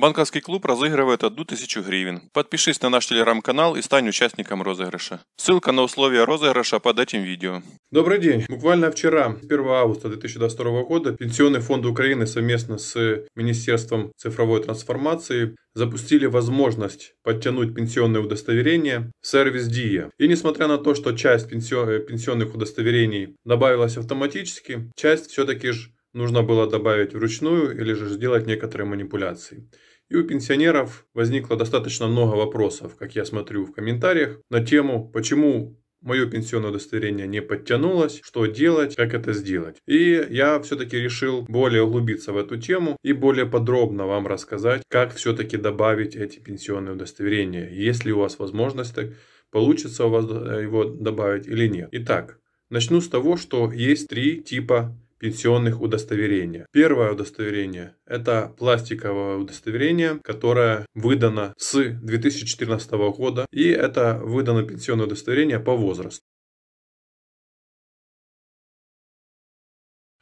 Банковский клуб разыгрывает одну тысячу гривен. Подпишись на наш телеграм-канал и стань участником розыгрыша. Ссылка на условия розыгрыша под этим видео. Добрый день. Буквально вчера, 1 августа 2022 года, Пенсионный фонд Украины совместно с Министерством цифровой трансформации запустили возможность подтянуть пенсионные удостоверения в сервис DIA. И несмотря на то, что часть э, пенсионных удостоверений добавилась автоматически, часть все-таки же нужно было добавить вручную или же сделать некоторые манипуляции. И у пенсионеров возникло достаточно много вопросов, как я смотрю в комментариях, на тему, почему мое пенсионное удостоверение не подтянулось, что делать, как это сделать. И я все-таки решил более углубиться в эту тему и более подробно вам рассказать, как все-таки добавить эти пенсионные удостоверения, если у вас возможность, э, получится у вас э, его добавить или нет. Итак, начну с того, что есть три типа пенсионных удостоверения. Первое удостоверение – это пластиковое удостоверение, которое выдано с 2014 года, и это выдано пенсионное удостоверение по возрасту.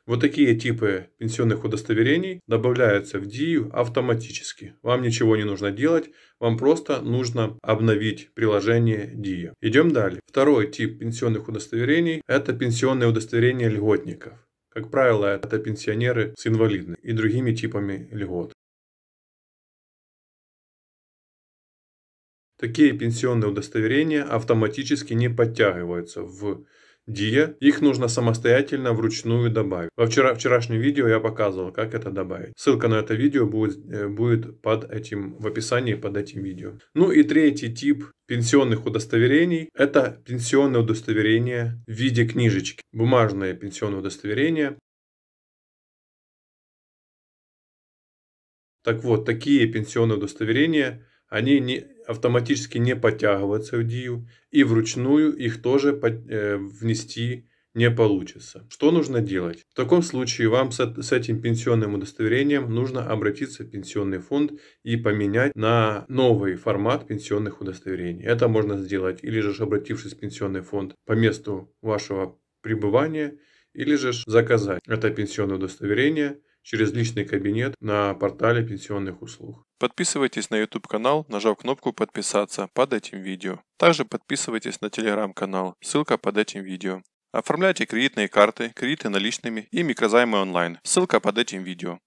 Вот такие типы пенсионных удостоверений добавляются в Дию автоматически. Вам ничего не нужно делать, вам просто нужно обновить приложение Дию. Идем далее. Второй тип пенсионных удостоверений – это пенсионные удостоверения льготников. Как правило, это пенсионеры с инвалидностью и другими типами льгот. Такие пенсионные удостоверения автоматически не подтягиваются в DIA, их нужно самостоятельно вручную добавить. Во вчера, вчерашнем видео я показывал, как это добавить. Ссылка на это видео будет, э, будет под этим, в описании под этим видео. Ну и третий тип пенсионных удостоверений – это пенсионное удостоверение в виде книжечки. Бумажное пенсионное удостоверение. Так вот, такие пенсионные удостоверения, они не, автоматически не подтягиваться в дию, и вручную их тоже э, внести не получится. Что нужно делать? В таком случае вам с этим пенсионным удостоверением нужно обратиться в пенсионный фонд и поменять на новый формат пенсионных удостоверений. Это можно сделать или же обратившись в пенсионный фонд по месту вашего пребывания, или же заказать это пенсионное удостоверение – через личный кабинет на портале пенсионных услуг. Подписывайтесь на YouTube-канал, нажав кнопку «Подписаться» под этим видео. Также подписывайтесь на Telegram-канал, ссылка под этим видео. Оформляйте кредитные карты, кредиты наличными и микрозаймы онлайн, ссылка под этим видео.